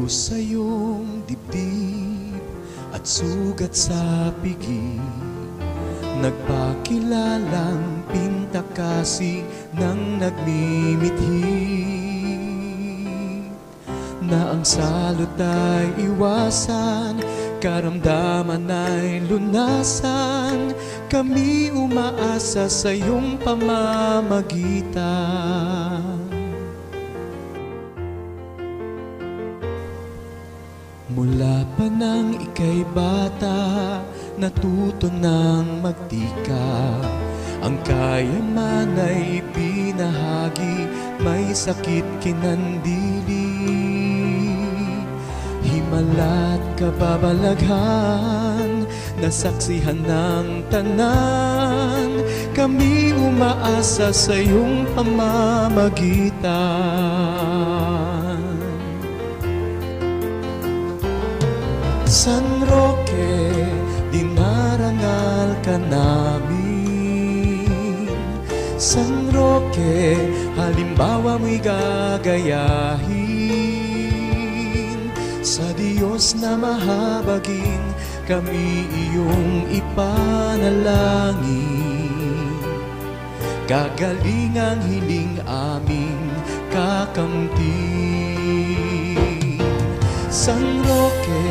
krus sa iyong dibdib at sugat sa pigi Nagpakilalang pintakasi ng nagmimithi na ang salot ay iwasan Karamdaman ay lunasan Kami umaasa sa iyong pamamagitan Mula pa nang ika'y bata, natuto nang magtika. Ang kaya man ay pinahagi, may sakit kinandili. Himala't kababalaghan, nasaksihan ng tanan. Kami umaasa sa iyong pamamagitan. San Roque, dinarangal ka namin. San Roque, halimbawa mo'y gagayahin. Sa Diyos na mahabagin, kami iyong ipanalangin. Gagaling ang hiling aming kakamtin. San Roque,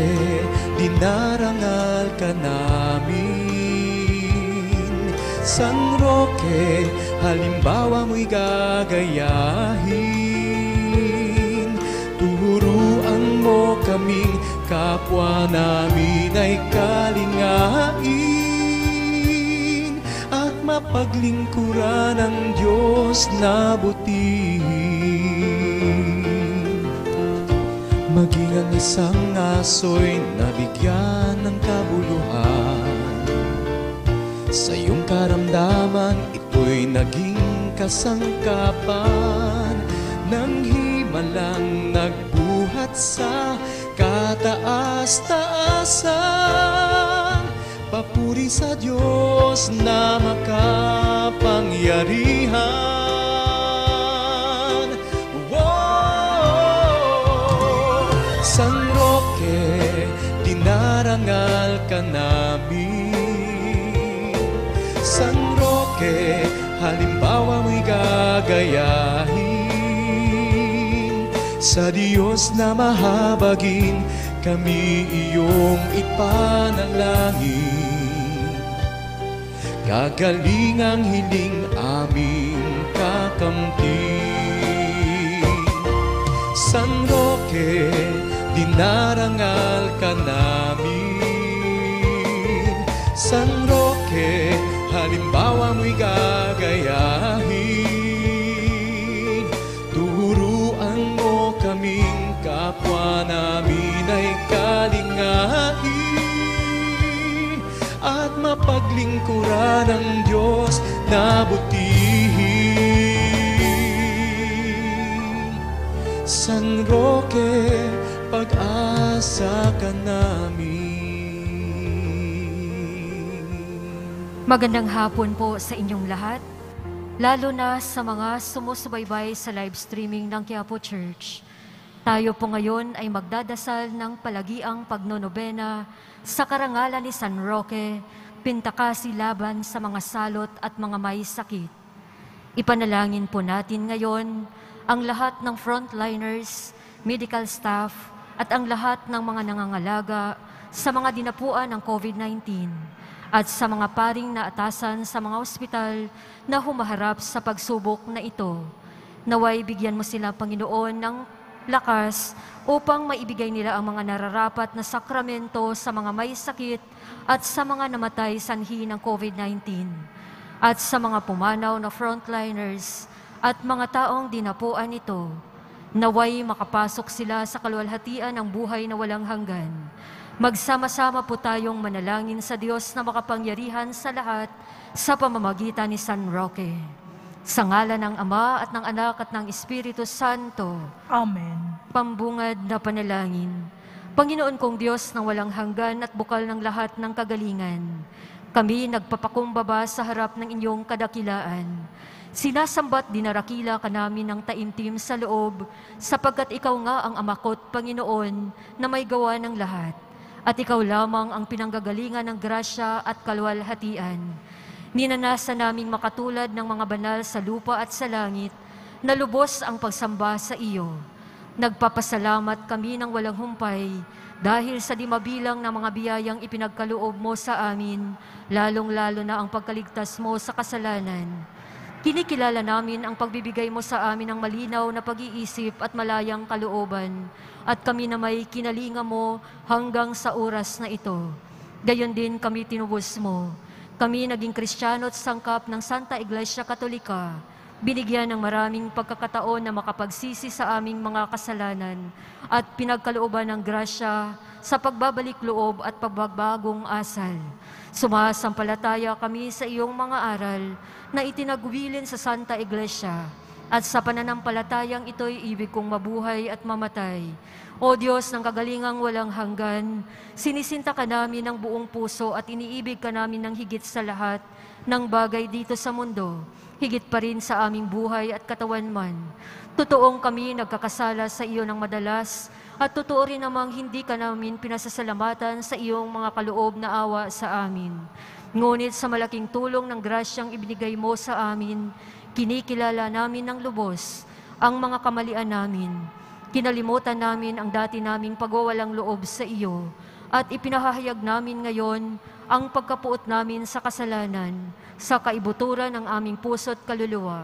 dinarangal ka namin. San Roque, halimbawa mo'y gagayahin. Turuan mo kaming kapwa namin ay kalingain. At mapaglingkuran ng Diyos na butihin. Maging ang isang aso'y nabigyan ng kabuluhan Sa iyong karamdaman, ito'y naging kasangkapan Ng himalang nagbuhat sa kataas-taasan Papuri sa Diyos na makapangyarihan Dangal Kanabi San Roque, halimbawa mo'y gagayahin Sa Diyos na mahabagin, kami iyong ipanalangin Gagaling ang hiling aming kakampi San Roque, dinarangal ka lingkuran ng Diyos na butihin. San Roque, pag-asa ka namin. Magandang hapon po sa inyong lahat, lalo na sa mga sumusubaybay sa live streaming ng Quiapo Church. Tayo po ngayon ay magdadasal ng palagiang pagnonobena sa karangalan ni San Roque Nagpintaka si Laban sa mga salot at mga may sakit. Ipanalangin po natin ngayon ang lahat ng frontliners, medical staff, at ang lahat ng mga nangangalaga sa mga dinapuan ng COVID-19 at sa mga paring naatasan sa mga ospital na humaharap sa pagsubok na ito. Naway bigyan mo sila, Panginoon, ng lakas upang maibigay nila ang mga nararapat na sakramento sa mga may sakit at sa mga namatay sanhi ng COVID-19 at sa mga pumanaw na frontliners at mga taong dinapuan nito, naway makapasok sila sa kaluwalhatian ng buhay na walang hanggan. Magsama-sama po tayong manalangin sa Diyos na makapangyarihan sa lahat sa pamamagitan ni San Roque. Sa ngalan ng Ama at ng Anak at ng Espiritu Santo. Amen. Pambungad na panalangin. Panginoon kong Diyos na walang hanggan at bukal ng lahat ng kagalingan, kami nagpapakumbaba sa harap ng inyong kadakilaan. Sinasambat dinarakila ka namin ng taimtim sa loob, sapagkat ikaw nga ang amakot, Panginoon, na may gawa ng lahat. At ikaw lamang ang pinanggagalingan ng grasya at kalwalhatian. Ninanasan naming makatulad ng mga banal sa lupa at sa langit, nalubos ang pagsamba sa iyo. Nagpapasalamat kami ng walang humpay dahil sa dimabilang na mga biyayang ipinagkaloob mo sa amin, lalong-lalo na ang pagkaligtas mo sa kasalanan. Kinikilala namin ang pagbibigay mo sa amin ng malinaw na pag-iisip at malayang kalooban, at kami na may kinalinga mo hanggang sa oras na ito. Gayon din kami tinubos mo kami naging Kristiyano at sangkap ng Santa Iglesia Katolika. Binigyan ng maraming pagkakataon na makapagsisi sa aming mga kasalanan at pinagkalooban ng grasya sa pagbabalik loob at pagbabagong asal. Sumasampalataya kami sa iyong mga aral na itinagwilin sa Santa Iglesia at sa pananampalatayang ito'y ibig kong mabuhay at mamatay. O Diyos ng kagalingang walang hanggan, sinisinta ka namin ng buong puso at iniibig ka namin ng higit sa lahat ng bagay dito sa mundo, higit pa rin sa aming buhay at katawan man. Totoong kami nagkakasala sa iyo ng madalas at totoo rin namang hindi ka namin pinasasalamatan sa iyong mga kaloob na awa sa amin. Ngunit sa malaking tulong ng grasyang ibinigay mo sa amin, Kinikilala namin ng lubos ang mga kamalian namin. Kinalimutan namin ang dati naming pagwawalang loob sa iyo at ipinahahayag namin ngayon ang pagkapuot namin sa kasalanan, sa kaibuturan ng aming puso at kaluluwa.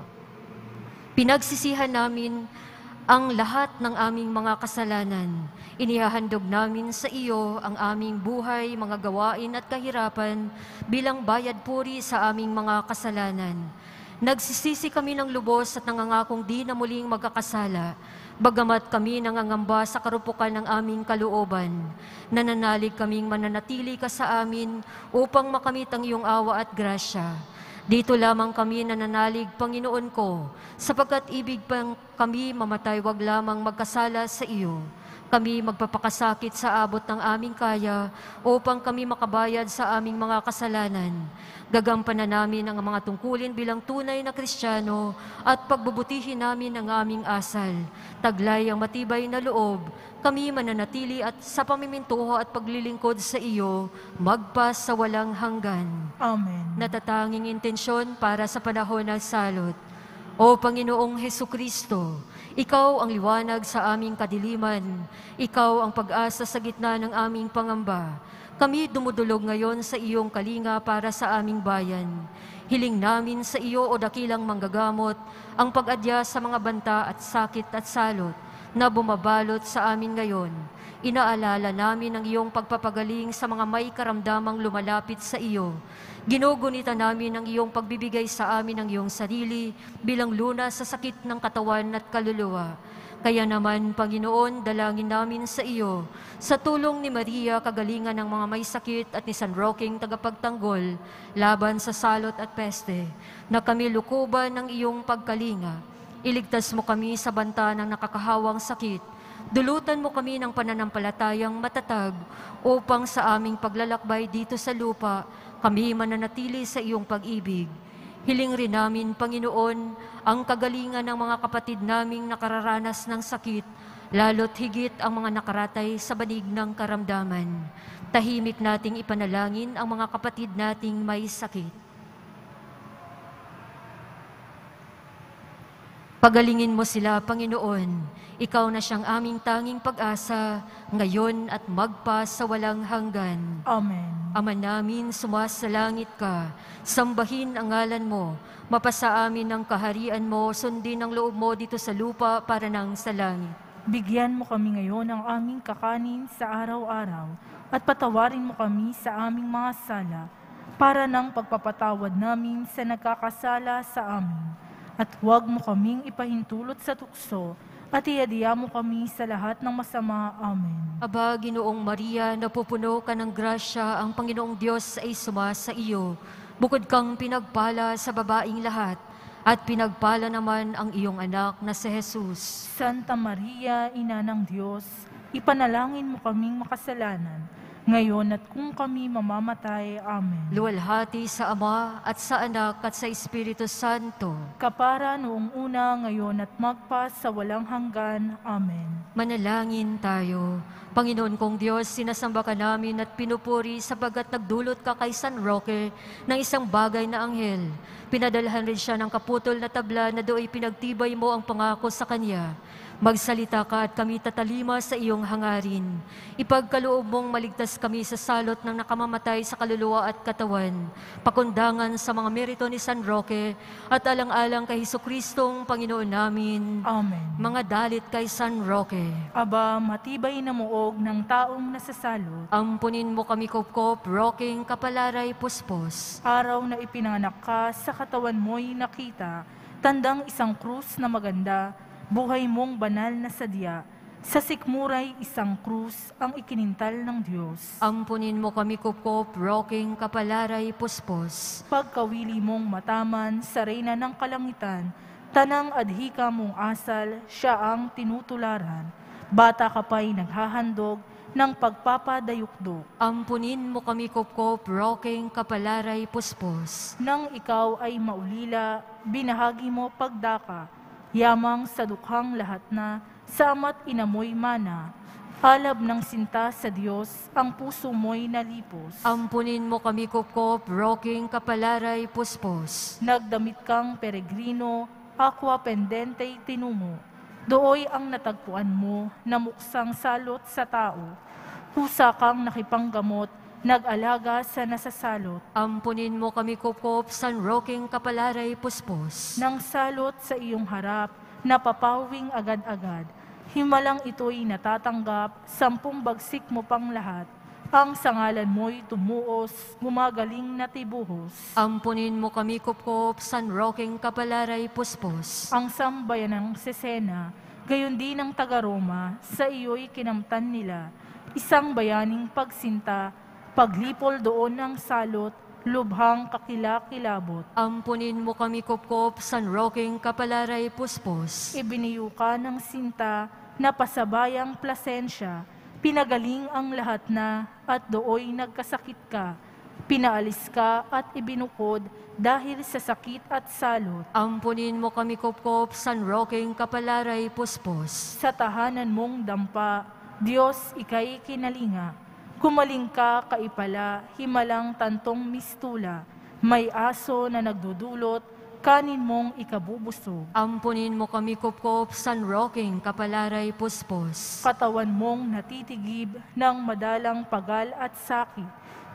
Pinagsisihan namin ang lahat ng aming mga kasalanan. Inihahandog namin sa iyo ang aming buhay, mga gawain at kahirapan bilang bayad puri sa aming mga kasalanan Nagsisisi kami ng lubos at nangangakong di na muling magkakasala, bagamat kami nangangamba sa karupukan ng aming kalooban. Nananalig kaming mananatili ka sa amin upang makamit ang iyong awa at grasya. Dito lamang kami nananalig, Panginoon ko, sapagkat ibig pang kami mamatay wag lamang magkasala sa iyo kami magpapakasakit sa abot ng aming kaya upang kami makabayad sa aming mga kasalanan. Gagampanan namin ang mga tungkulin bilang tunay na Kristiyano at pagbubutihin namin ang aming asal. Taglay ang matibay na loob, kami mananatili at sa pamimintuho at paglilingkod sa iyo, magpas sa walang hanggan. Amen. Natatanging intensyon para sa panahon ng salot. O Panginoong Heso Kristo, ikaw ang liwanag sa aming kadiliman. Ikaw ang pag-asa sa gitna ng aming pangamba. Kami dumudulog ngayon sa iyong kalinga para sa aming bayan. Hiling namin sa iyo o dakilang manggagamot ang pag-adya sa mga banta at sakit at salot na bumabalot sa amin ngayon. Inaalala namin ang iyong pagpapagaling sa mga may karamdamang lumalapit sa iyo. Ginugunita namin ang iyong pagbibigay sa amin ng iyong sarili bilang luna sa sakit ng katawan at kaluluwa. Kaya naman, Panginoon, dalangin namin sa iyo, sa tulong ni Maria, kagalingan ng mga may sakit at ni San Roquing tagapagtanggol, laban sa salot at peste, na kami lukuban ng iyong pagkalinga Iligtas mo kami sa banta ng nakakahawang sakit. Dulutan mo kami ng pananampalatayang matatag upang sa aming paglalakbay dito sa lupa, kami mananatili sa iyong pag-ibig. Hiling rin namin, Panginoon, ang kagalingan ng mga kapatid naming nakararanas ng sakit, lalo't higit ang mga nakaratay sa banig ng karamdaman. Tahimik nating ipanalangin ang mga kapatid nating may sakit. Pagalingin mo sila, Panginoon. Ikaw na siyang aming tanging pag-asa, ngayon at magpa sa walang hanggan. Amen. Ama namin, sumasalangit ka. Sambahin ang ngalan mo. Mapasa amin ang kaharian mo. Sundin ang loob mo dito sa lupa para nang sa langit. Bigyan mo kami ngayon ng aming kakanin sa araw-araw at patawarin mo kami sa aming mga sala para ng pagpapatawad namin sa nagkakasala sa amin at huwag mo kaming ipahintulot sa tukso, at iadya mo kami sa lahat ng masama. Amen. Aba, Ginoong Maria, napupuno ka ng grasya, ang Panginoong Diyos ay suma sa iyo. Bukod kang pinagpala sa babaing lahat, at pinagpala naman ang iyong anak na si Jesus. Santa Maria, Ina ng Diyos, ipanalangin mo kaming makasalanan ngayon at kung kami mamamatay. Amen. Luwalhati sa Ama at sa Anak at sa Espiritu Santo. Kapara noong una, ngayon at magpas sa walang hanggan. Amen. Manalangin tayo. Panginoon kong Diyos, sinasamba ka namin at pinupuri sabagat nagdulot ka kay San Roque ng isang bagay na anghel. Pinadalhan rin siya ng kaputol na tabla na do'y pinagtibay mo ang pangako sa kanya. Magsalita ka at kami tatalima sa iyong hangarin. Ipagkaloob mong maligtas kami sa salot ng nakamamatay sa kaluluwa at katawan, pakundangan sa mga merito ni San Roque, at alang-alang kay Hiso Kristong Panginoon namin. Amen. Mga dalit kay San Roque. Aba, matibay na muog ng taong nasasalot. Ampunin mo kami kopkop, rocking, kapalaray, puspos. Araw na ipinanganak ka, sa katawan mo'y nakita, tandang isang krus na maganda, buhay mong banal na sadya, sa sikmuray isang krus ang ikinintal ng Diyos. Ampunin mo kami kupkop, rocking, kapalaray, puspos. Pagkawili mong mataman sa reyna ng kalangitan, tanang adhika mong asal, siya ang tinutularan. Bata ka pa'y naghahandog ng pagpapadayukdo. Ampunin mo kami kupkop, rocking, kapalaray, puspos. Nang ikaw ay maulila, binahagi mo pagdaka, yamang sa dukhang lahat na, samat inamoy mana, Alab ng sinta sa Diyos, ang puso mo'y nalipos. Ampunin mo kami kupkop, rocking kapalaray puspos. Nagdamit kang peregrino, aqua pendente tinumo. Dooy ang natagpuan mo, namuksang salot sa tao. Husa kang nakipanggamot, nag-alaga sa nasasalot. Ampunin mo kami kupkop, San Roqueng Kapalaray Puspos. Nang salot sa iyong harap, napapawing agad-agad. Himalang ito'y natatanggap, sampung bagsik mo pang lahat. Ang sangalan mo'y tumuos, gumagaling na tibuhos. Ampunin mo kami kupkop, San Roqueng Kapalaray Puspos. Ang sambayan ng Sesena, gayon din ang taga-Roma, sa iyo'y kinamtan nila. Isang bayaning pagsinta, paglipol doon ng salot, lubhang kakilakilabot. Ampunin mo kami kupkop, san roking kapalaray puspos. Ibiniyuka ng sinta, napasabayang plasensya, pinagaling ang lahat na, at dooy nagkasakit ka. Pinaalis ka at ibinukod dahil sa sakit at salot. Ampunin mo kami kupkop, san roking kapalaray puspos. Sa tahanan mong dampa, Diyos ika'y kinalinga Kumaling ka, kaipala, himalang tantong mistula, may aso na nagdudulot, kanin mong ikabubusog. Ampunin mo kami kupkop, san rocking, kapalaray puspos. Katawan mong natitigib ng madalang pagal at sakit,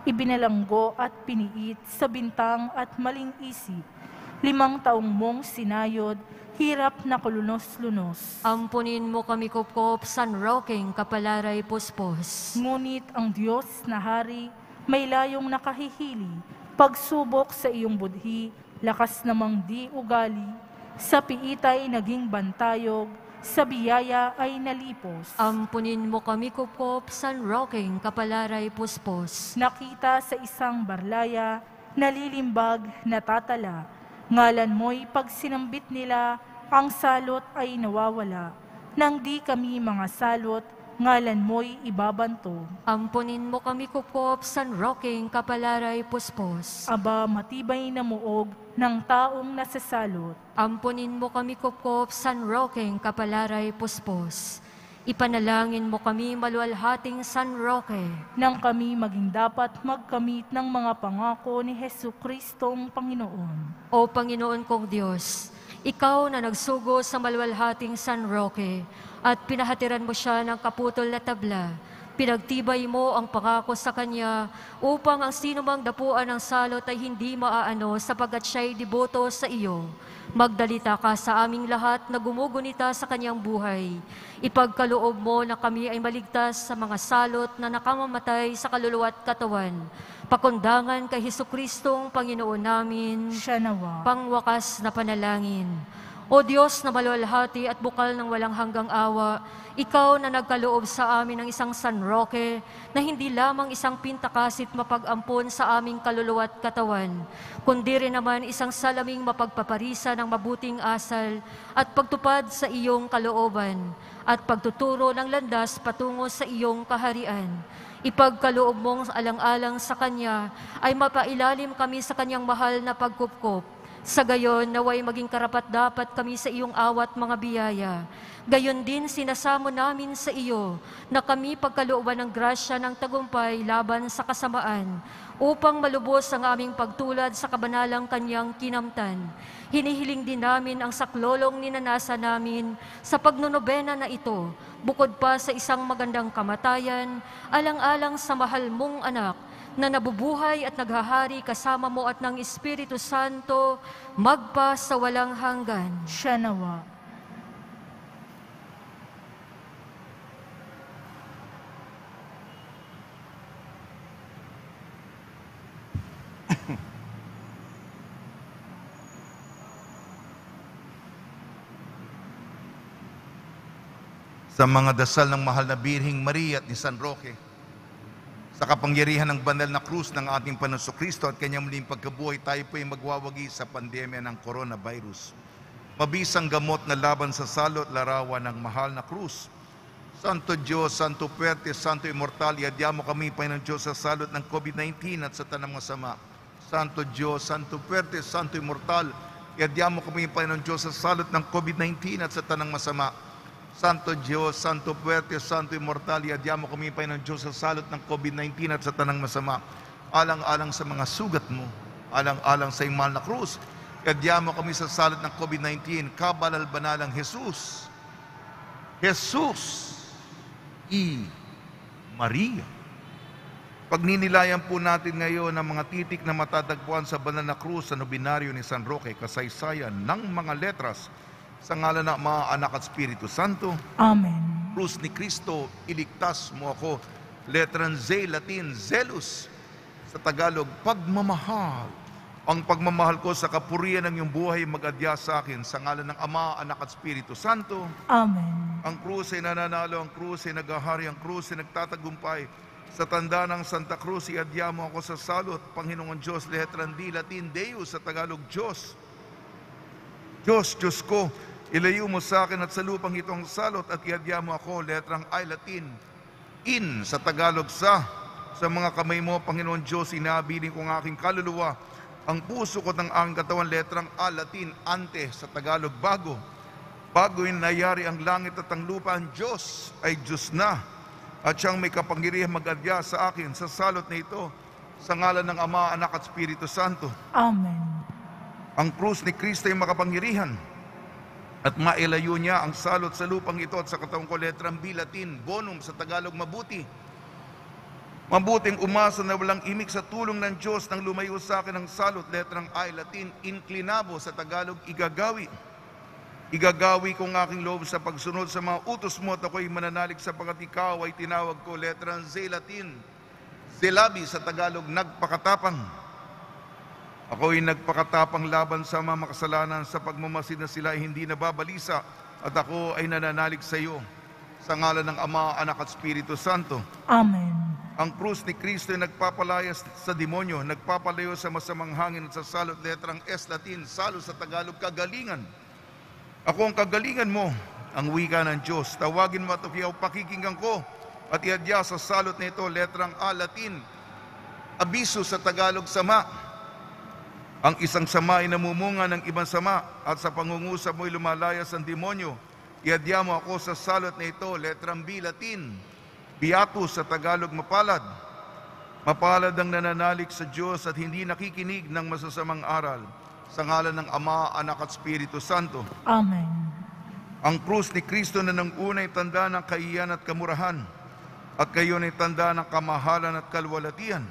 ibinalanggo at piniit sa bintang at maling isip. Limang taong mong sinayod hirap na kulunos-lunos. Ampunin mo kami kupkop, san rocking kapalaray puspos. Ngunit ang Diyos na hari, may layong nakahihili, pagsubok sa iyong budhi, lakas namang di ugali, sa piitay naging bantayog, sa biyaya ay nalipos. Ampunin mo kami kupkop, san rocking kapalaray puspos. Nakita sa isang barlaya, nalilimbag, natatala. Ngalan mo'y pagsinambit nila, ang salot ay nawawala, nang di kami mga salot, ngalan mo'y ibabanto. Ampunin mo kami kupop, San Roque, Kapalaray, Puspos. Aba, matibay na muog ng taong nasasalot. Ampunin mo kami kupop, San Roque, Kapalaray, Puspos. Ipanalangin mo kami maluwalhating San Roque. Nang kami maging dapat magkamit ng mga pangako ni Heso Kristong Panginoon. O Panginoon kong Diyos, ikaw na nagsugo sa malwalhating San Roque at pinahatiran mo siya ng kaputol na tabla. Pinagtibay mo ang pangako sa kanya upang ang sinumang dapuan ng salot ay hindi maaano sapagkat siya'y deboto sa iyo. Magdalita ka sa aming lahat na gumugunita sa kanyang buhay. Ipagkaloob mo na kami ay maligtas sa mga salot na nakamamatay sa kaluluwa at katawan Pakundangan kay Heso Kristong Panginoon namin, siya pangwakas na panalangin. O Diyos na maluwalhati at bukal ng walang hanggang awa, Ikaw na nagkaloob sa amin ng isang San Roque na hindi lamang isang pintakasit mapag-ampon sa aming kaluluwa at katawan, kundi rin naman isang salaming mapagpaparisa ng mabuting asal at pagtupad sa iyong kalooban at pagtuturo ng landas patungo sa iyong kaharian Ipagkaloob mong alang-alang sa Kanya ay mapailalim kami sa Kanyang mahal na pagkupkop. Sa gayon, naway maging karapat dapat kami sa iyong awat mga biyaya. Gayon din sinasamo namin sa iyo na kami pagkalooban ng grasya ng tagumpay laban sa kasamaan upang malubos ang aming pagtulad sa kabanalang kanyang kinamtan. Hinihiling din namin ang saklolong ninanasa namin sa pagnonobena na ito, bukod pa sa isang magandang kamatayan, alang-alang sa mahal mong anak na nabubuhay at naghahari kasama mo at ng Espiritu Santo, magpa sa walang hanggan. Siya nawa sa mga dasal ng mahal na Birhing Maria at ni San Roque, sa kapangyarihan ng banal na krus ng ating Panoso Kristo at kanyang muling pagkabuhay, tayo po ay magwawagi sa pandemya ng coronavirus. Mabisang gamot na laban sa salot at larawan ng mahal na krus. Santo Diyos, Santo Puerte, Santo Immortal, iadyamo kami, Panginoon Diyos, sa salot ng COVID-19 at sa tanang masama. Santo Diyos, Santo Puerte, Santo Immortal, iadyamo kami, Panginoon Diyos, sa salot ng COVID-19 at sa tanang masama. Santo Diyos, Santo Puerte, Santo Immortal, iadya kami, kumipay ng Diyos sa salot ng COVID-19 at sa tanang masama. Alang-alang sa mga sugat mo, alang-alang sa iyong mahal na krus, iadya kami sa salot ng COVID-19, kabalal-banalang Jesus. Jesus I Maria. Pagninilayan po natin ngayon ang mga titik na matatagpuan sa banal na krus sa nobinaryo ni San Roque, kasaysayan ng mga letras sa ngala ng mga anak at Espiritu Santo. Amen. Krus ni Kristo, iligtas mo ako. Letrang Z, Latin, zealous. Sa Tagalog, pagmamahal. Ang pagmamahal ko sa kapurian ng iyong buhay magadya sa akin sa ngalan ng Ama, Anak at Espiritu Santo. Amen. Ang krus ay nananalo, ang krus ay nagahari, ang krus ay nagtatagumpay. Sa tanda ng Santa Cruz, iadya mo ako sa salot, Panginoon Diyos, letrang D, Latin, Deus, sa Tagalog, Diyos. Diyos, Diyos ko, ilayo mo sa akin at sa lupang itong salot at ihadya mo ako, letrang I, Latin, in, sa Tagalog sa, sa mga kamay mo, Panginoon Diyos, inabiling kong aking kaluluwa, ang puso ko ng ang katawan, letrang A, Latin, ante, sa Tagalog, bago. Bago yung nayari ang langit at ang lupa, ang Diyos ay Diyos na. At siyang may kapangyarihan magadya sa akin, sa salot na ito, sa ngalan ng Ama, Anak at Espiritu Santo. Amen. Ang krus ni Kristo ay makapangyarihan at mailayo niya ang salot sa lupang ito at sa katawang ko letrang B Latin, bonum sa Tagalog mabuti. Mabuting umasa na walang imik sa tulong ng Diyos nang lumayo sa akin ang salot, letrang I Latin, inclinabo sa Tagalog igagawi. Igagawi kong aking loob sa pagsunod sa mga utos mo at ako'y mananalig sapagkat ikaw ay tinawag ko, letrang Z Latin, zelabi sa Tagalog nagpakatapang. Ako'y nagpakatapang laban sa mga makasalanan sa pagmamasid na sila ay hindi nababalisa at ako ay nananalig sa iyo. Sa ngalan ng Ama, Anak at Espiritu Santo. Amen. Ang krus ni Kristo ay nagpapalayas sa demonyo, nagpapalayo sa masamang hangin at sa salot letrang S Latin, salo sa Tagalog, kagalingan. Ako ang kagalingan mo, ang wika ng Diyos. Tawagin mo at upiyaw, pakikinggan ko at iadya sa salot nito letrang A Latin, abiso sa Tagalog, sama ang isang sama ay namumunga ng ibang sama at sa pangungusap mo'y lumalayas ang demonyo. Iadya mo ako sa salot na ito, letrang B, Latin. Beato sa Tagalog mapalad. Mapalad ang nananalig sa Diyos at hindi nakikinig ng masasamang aral. Sa ngalan ng Ama, Anak at Espiritu Santo. Amen. Ang krus ni Kristo na nang una tanda ng kaiyan at kamurahan at kayo ay tanda ng kamahalan at kalwalatian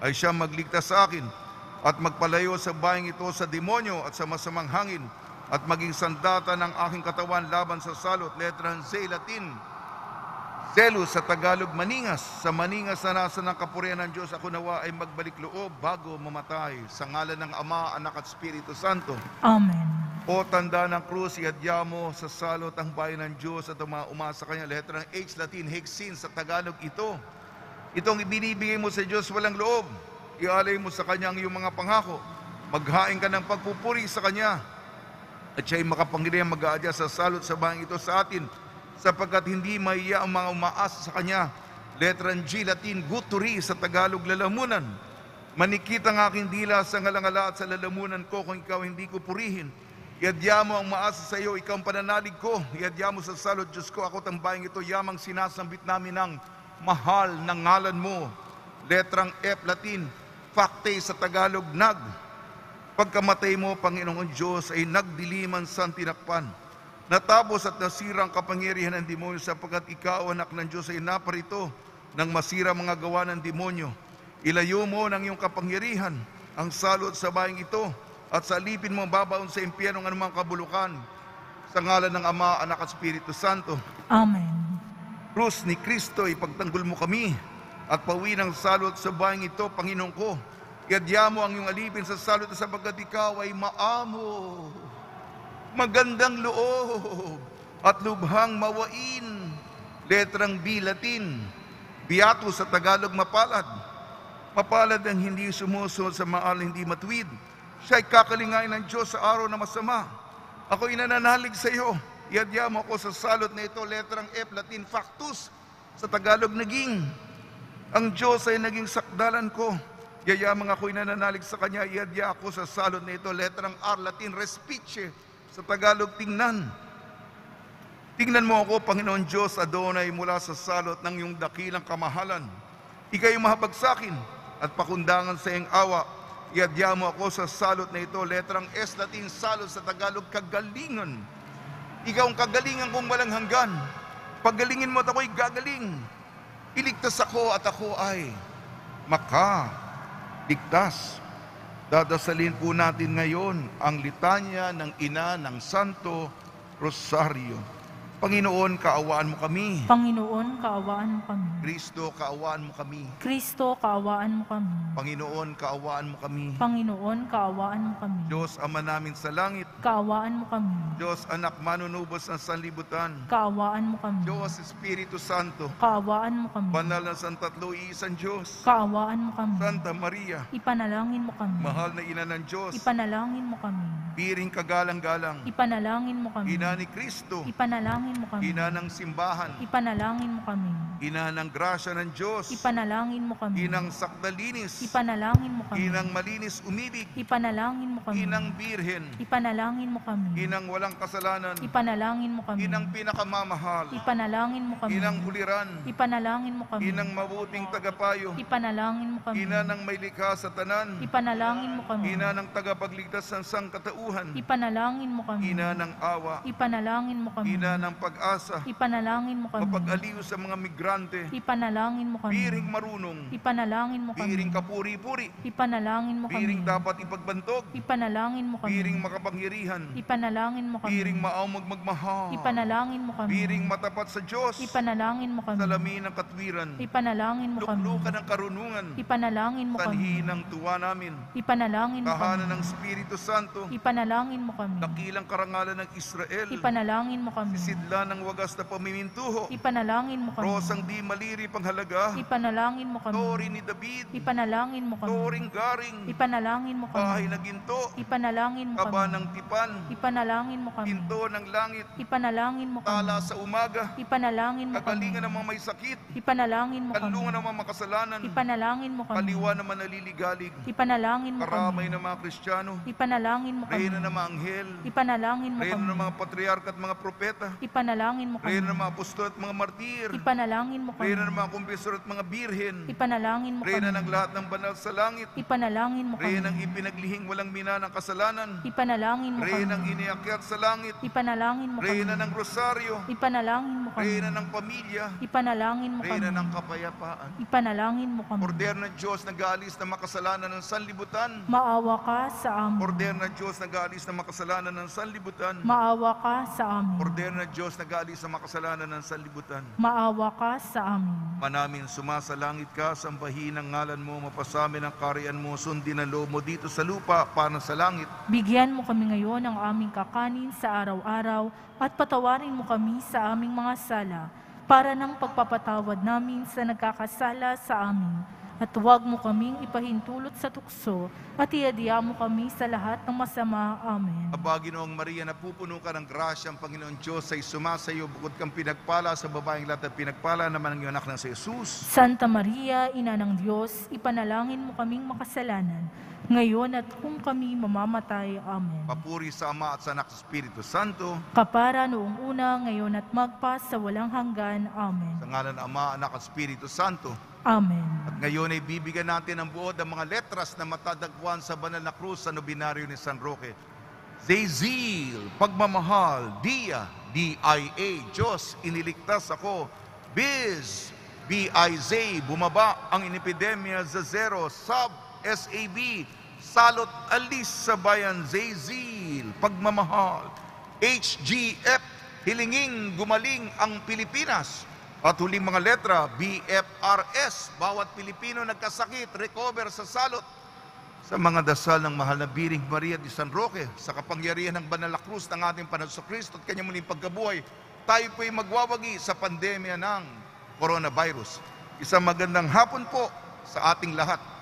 ay siya magligtas sa akin at magpalayo sa bayang ito sa demonyo at sa masamang hangin at maging sandata ng aking katawan laban sa salot, letrang Z, Latin. Zelo sa Tagalog, maningas. Sa maningas na nasa ng kapurihan ng Diyos, ako nawa ay magbalik loob bago mamatay. Sa ngalan ng Ama, Anak at Espiritu Santo. Amen. O tanda ng krus, ihadya mo sa salot ang bayan ng Diyos at ang mga umasa kanya. Letrang H, Latin, Hexin, sa Tagalog ito. Itong ibinibigay mo sa Diyos, walang loob ialay mo sa Kanya ang iyong mga pangako. Maghain ka ng pagpupuri sa Kanya at siya'y makapangyarihan mag-aadya sa salot sa bahang ito sa atin sapagkat hindi maiya ang mga umaas sa Kanya. Letran G, Latin, guturi sa Tagalog, lalamunan. Manikit ang aking dila sa ngalangala at sa lalamunan ko kung ikaw hindi ko purihin. Iadya mo ang maasa sa iyo, ikaw ang pananalig ko. Iadya mo sa salot, Diyos ko, ako tambayang ito, yamang sinasambit namin ng mahal ng ngalan mo. Letrang F, Latin, Fakte sa Tagalog, nag. Pagkamatay mo, Panginoong Diyos, ay nagdiliman sa tinakpan. Natapos at nasira ang kapangyarihan ng demonyo sapagkat ikaw, anak ng Diyos, ay naparito nang masira mga gawa ng demonyo. Ilayo mo ng iyong kapangyarihan ang salot sa bayang ito at salipin mo babaon sa impyerno ng anumang kabulukan sa ngalan ng Ama, Anak at Espiritu Santo. Amen. Krus ni Kristo, ipagtanggol mo kami at pawi ng salot sa bayang ito, Panginoon ko. Iadya mo ang iyong alipin sa salot sapagkat ikaw ay maamo, magandang loob, at lubhang mawain, letrang B Latin, biyato sa Tagalog mapalad, mapalad ang hindi sumusunod sa maal hindi matuwid. Siya ay kakalingain ng Diyos sa araw na masama. Ako inananalig sa iyo. Iadya mo ako sa salot na ito, letrang F, Latin, factus, sa Tagalog naging ang Diyos ay naging sakdalan ko. Yayamang ako'y nananalig sa Kanya, iadya ako sa salon na ito. Letrang R, Latin, respice. Sa Tagalog, tingnan. Tingnan mo ako, Panginoon Diyos, Adonai, mula sa salot ng iyong dakilang kamahalan. Ika'y mahabag sa akin at pakundangan sa iyong awa. Iadya mo ako sa salot na ito. Letrang S, Latin, salot sa Tagalog, kagalingan. Ikaw ang kagalingan kong walang hanggan. Pagalingin mo at ako'y gagaling. Iligtas ako at ako ay makaligtas. Dadasalin po natin ngayon ang litanya ng ina ng Santo Rosario. Panginoon, kaawaan mo kami. Panginoon, kaawaan mo kami. Kristo, kaawaan mo kami. Kristo, kaawaan mo kami. Panginoon, kaawaan mo kami. Panginoon, kaawaan mo kami. Diyos Ama namin sa langit, kaawaan mo kami. Diyos Anak manunubos ng sanlibutan, kaawaan mo kami. Diyos Espiritu Santo, kaawaan mo kami. Banal na Tatlo, Iisang Diyos, kaawaan mo kami. Santa Maria, ipanalangin mo kami. Mahal na Ina ng Diyos, ipanalangin mo kami. Piring kagalang-galang, ipanalangin mo kami. Ina ni Kristo, ipanalangin Ipanalangin mo kami. Ina ng simbahan. Ipanalangin mo kami. Ina ng grasya ng Diyos. Ipanalangin mo kami. Inang sakdalinis. Ipanalangin mo kami. Inang malinis umibig. Ipanalangin mo kami. Inang birhen. Ipanalangin mo kami. Inang walang kasalanan. Ipanalangin mo kami. Inang pinakamamahal. Ipanalangin mo kami. Inang huliran. Ipanalangin mo kami. Inang mabuting tagapayo. Ipanalangin mo kami. Ina ng may likas sa tanan. Ipanalangin mo kami. Ina ng tagapagligtas ng sangkatauhan. Ipanalangin mo kami. Ina ng awa. Ipanalangin mo kami. Ina ng pag-asa. Ipanalangin mo kami. Mapag-aliw sa mga migrante. Ipanalangin mo kami. Piring marunong. Ipanalangin mo kami. Piring kapuri-puri. Ipanalangin mo kami. Piring dapat ipagbantog. Ipanalangin mo kami. Piring makapangyarihan. Ipanalangin mo kami. Piring maawag magmahal. Ipanalangin mo kami. Piring matapat sa Diyos. Ipanalangin mo kami. Salamin ng katwiran. Ipanalangin mo kami. Luklukan ng karunungan. Ipanalangin mo kami. Tanhi ng tuwa namin. Ipanalangin mo kami. Tahanan ng Espiritu Santo. Ipanalangin mo kami. Dakilang karangalan ng Israel. Ipanalangin mo kami. Sisid sila ng wagas na pamimintuho. Ipanalangin mo kami. Rosang di maliri panghalaga. Ipanalangin mo kami. Tori ni David. Ipanalangin mo kami. Toring garing. Ipanalangin mo kami. Bahay na ginto. Ipanalangin mo kami. Kaba ng tipan. Ipanalangin mo kami. Pinto ng langit. Ipanalangin mo kami. Tala sa umaga. Ipanalangin mo kami. Kagalingan ng mga may sakit. Ipanalangin mo kami. Kalungan ng mga makasalanan. Ipanalangin mo kami. Kaliwa ng mga naliligalig. Ipanalangin mo kami. Karamay ng mga Kristiyano. Ipanalangin mo kami. Reyna ng mga anghel. Ipanalangin mo kami. Reyna ng mga patriarka at mga propeta. Ipanalangin Ipanalangin mo kami. Prayer ng mga apostol at mga martir. Ipanalangin mo kami. Prayer ng mga kumpisor at mga birhen. Ipanalangin mo Prayer kami. Prayer ng lahat ng banal sa langit. Ipanalangin mo Prayer kami. Prayer ng ipinaglihing walang mina ng kasalanan. Ipanalangin mo Prayer kami. Prayer ng iniakyat sa langit. Ipanalangin mo Prayer kami. Prayer ng rosaryo. Ipanalangin mo kami. Prayer ng pamilya. Ipanalangin mo Prayer kami. Prayer ng kapayapaan. Ipanalangin mo kami. Order ng Diyos na galis ng makasalanan ng sanlibutan. Maawa ka sa amin. Order ng Diyos na galis ng makasalanan ng sanlibutan. Maawa ka sa amin. Order ng Diyos Diyos, nag-aali sa makasalanan ng sanlibutan. Maawa ka sa amin. Manamin, sumasalangit ka, sambahin ang ngalan mo, mapasamin ang karian mo, sundin ang loob mo dito sa lupa, para sa langit. Bigyan mo kami ngayon ang aming kakanin sa araw-araw at patawarin mo kami sa aming mga sala para ng pagpapatawad namin sa nagkakasala sa amin at huwag mo kaming ipahintulot sa tukso at iadya mo kami sa lahat ng masama. Amen. Aba, Ginoong Maria, napupuno ka ng grasya ang Panginoon Diyos ay sumasayo bukod kang pinagpala sa babaeng lahat at pinagpala naman ang iyong anak ng si Jesus. Santa Maria, Ina ng Diyos, ipanalangin mo kaming makasalanan ngayon at kung kami mamamatay. Amen. Papuri sa Ama at sa Anak sa Espiritu Santo. Kapara noong una, ngayon at magpas sa walang hanggan. Amen. Sa ngalan Ama, Anak at Espiritu Santo. Amen. At ngayon ay bibigyan natin ang buod ang mga letras na matadagpuan sa banal na krus sa nobinaryo ni San Roque. Zezil, pagmamahal, dia, D-I-A, Diyos, iniligtas ako. Biz, B-I-Z, bumaba ang inepidemya sa zero. Sub, S-A-B, salot alis sa bayan. Zezil, pagmamahal. H-G-F, hilinging gumaling ang Pilipinas. At huling mga letra, BFRS, bawat Pilipino nagkasakit, recover sa salot. Sa mga dasal ng mahal na Biring Maria de San Roque, sa kapangyarihan ng Banal na Cruz ng ating Panaso Kristo at kanyang muling pagkabuhay, tayo po'y magwawagi sa pandemya ng coronavirus. Isang magandang hapon po sa ating lahat.